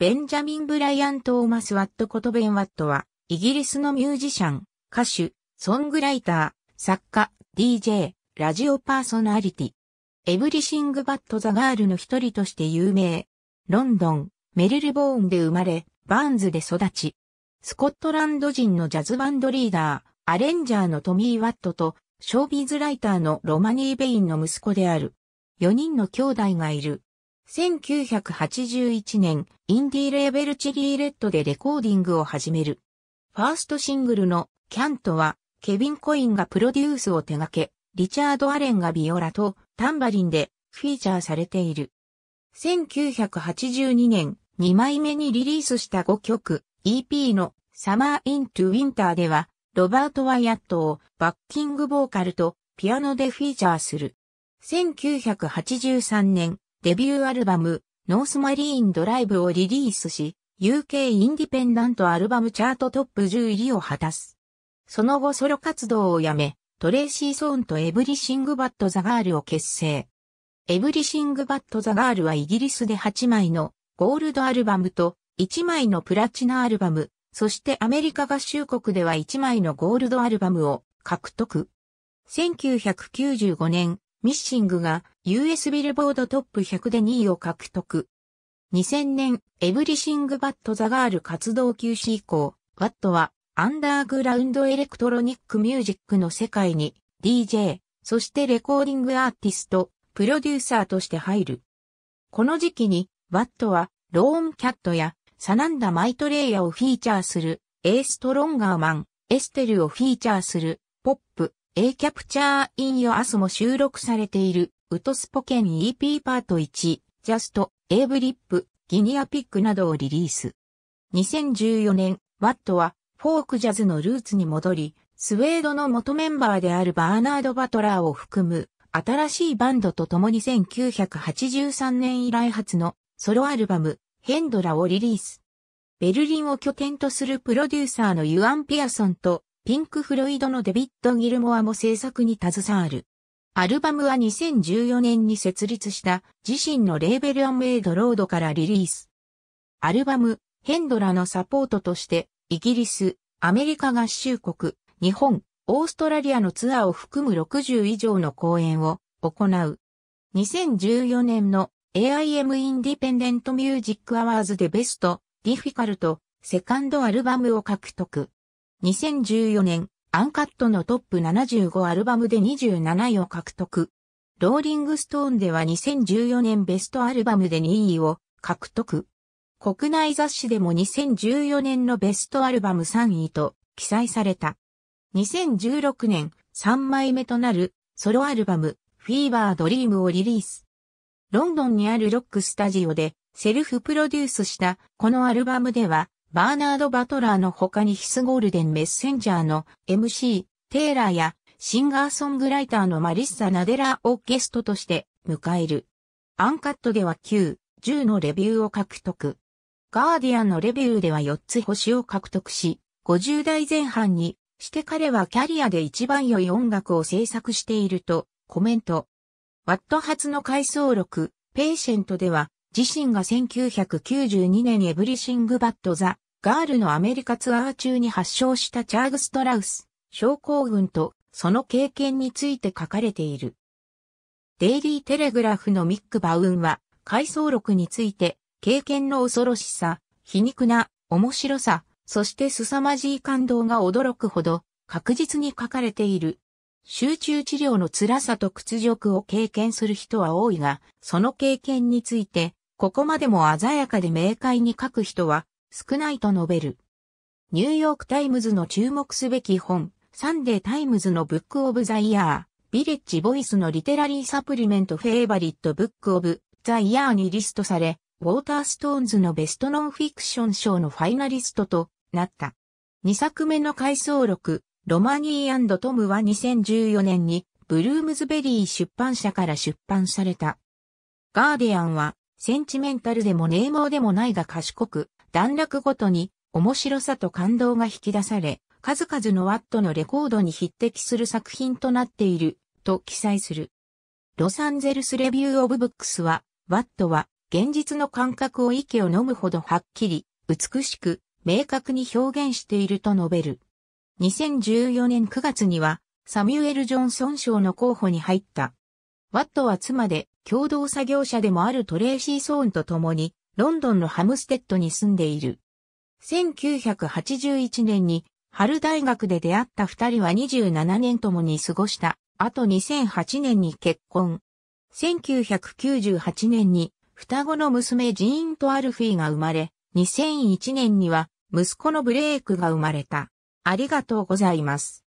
ベンジャミン・ブライアン・トーマス・ワット・コトベン・ワットは、イギリスのミュージシャン、歌手、ソングライター、作家、DJ、ラジオパーソナリティ。エブリシング・バット・ザ・ガールの一人として有名。ロンドン、メリルボーンで生まれ、バーンズで育ち。スコットランド人のジャズバンドリーダー、アレンジャーのトミー・ワットと、ショービーズライターのロマニー・ベインの息子である。4人の兄弟がいる。1981年、インディーレーベルチリーレッドでレコーディングを始める。ファーストシングルのキャントは、ケビン・コインがプロデュースを手掛け、リチャード・アレンがビオラとタンバリンでフィーチャーされている。1982年、2枚目にリリースした5曲、EP のサマー・イン・トゥ・ウィンターでは、ロバート・ワイアットをバッキングボーカルとピアノでフィーチャーする。1983年、デビューアルバム、ノースマリーンドライブをリリースし、UK インディペンダントアルバムチャートトップ10入りを果たす。その後ソロ活動をやめ、トレイシー・ソーンとエブリシング・バット・ザ・ガールを結成。エブリシング・バット・ザ・ガールはイギリスで8枚のゴールドアルバムと1枚のプラチナアルバム、そしてアメリカ合衆国では1枚のゴールドアルバムを獲得。1995年、ミッシングが US ビルボードトップ100で2位を獲得。2000年、エブリシングバットザガール活動休止以降、ワットはアンダーグラウンドエレクトロニックミュージックの世界に DJ、そしてレコーディングアーティスト、プロデューサーとして入る。この時期に、ワットはローンキャットやサナンダマイトレイヤをフィーチャーするエーストロンガーマン、エステルをフィーチャーするポップ、A Capture in Your a s も収録されている、ウトスポケン EP パート1、Just、A ブリップ、ギニアピックなどをリリース。2014年、ワットは、フォークジャズのルーツに戻り、スウェードの元メンバーであるバーナード・バトラーを含む、新しいバンドと共に1983年以来初のソロアルバム、ヘンドラをリリース。ベルリンを拠点とするプロデューサーのユアン・ピアソンとピンク・フロイドのデビッド・ギルモアも制作に携わる。アルバムは2014年に設立した自身のレーベルアンメイドロードからリリース。アルバム、ヘンドラのサポートとして、イギリス、アメリカ合衆国、日本、オーストラリアのツアーを含む60以上の公演を行う。2014年の AIM インディペンデントミュージックアワーズでベスト、ディフィカルト、セカンドアルバムを獲得。2014年、アンカットのトップ75アルバムで27位を獲得。ローリングストーンでは2014年ベストアルバムで2位を獲得。国内雑誌でも2014年のベストアルバム3位と記載された。2016年3枚目となるソロアルバムフィーバードリームをリリース。ロンドンにあるロックスタジオでセルフプロデュースしたこのアルバムではバーナード・バトラーの他にヒスゴールデン・メッセンジャーの MC、テイラーやシンガーソングライターのマリッサ・ナデラをゲストとして迎える。アンカットでは9、10のレビューを獲得。ガーディアンのレビューでは4つ星を獲得し、50代前半にして彼はキャリアで一番良い音楽を制作しているとコメント。ワット発の回想録、ペーシェントでは自身が1992年エブリシング・バット・ザ・ガールのアメリカツアー中に発症したチャーグ・ストラウス、症候群とその経験について書かれている。デイリー・テレグラフのミック・バウンは、回想録について、経験の恐ろしさ、皮肉な、面白さ、そして凄まじい感動が驚くほど、確実に書かれている。集中治療の辛さと屈辱を経験する人は多いが、その経験について、ここまでも鮮やかで明快に書く人は少ないと述べる。ニューヨークタイムズの注目すべき本、サンデータイムズのブックオブザイヤー、ビレッジボイスのリテラリーサプリメントフェイバリットブックオブザイヤーにリストされ、ウォーターストーンズのベストノンフィクション賞のファイナリストとなった。2作目の回想録、ロマニートムは2014年にブルームズベリー出版社から出版された。ガーディアンはセンチメンタルでも冷猛でもないが賢く、段落ごとに面白さと感動が引き出され、数々のワットのレコードに匹敵する作品となっている、と記載する。ロサンゼルスレビューオブブックスは、ワットは現実の感覚を息を飲むほどはっきり、美しく、明確に表現していると述べる。2014年9月には、サミュエル・ジョンソン賞の候補に入った。ワットは妻で、共同作業者でもあるトレーシー・ソーンと共に、ロンドンのハムステッドに住んでいる。1981年に、春大学で出会った二人は27年共に過ごした。あと2008年に結婚。1998年に双子の娘ジーンとアルフィーが生まれ、2001年には息子のブレイクが生まれた。ありがとうございます。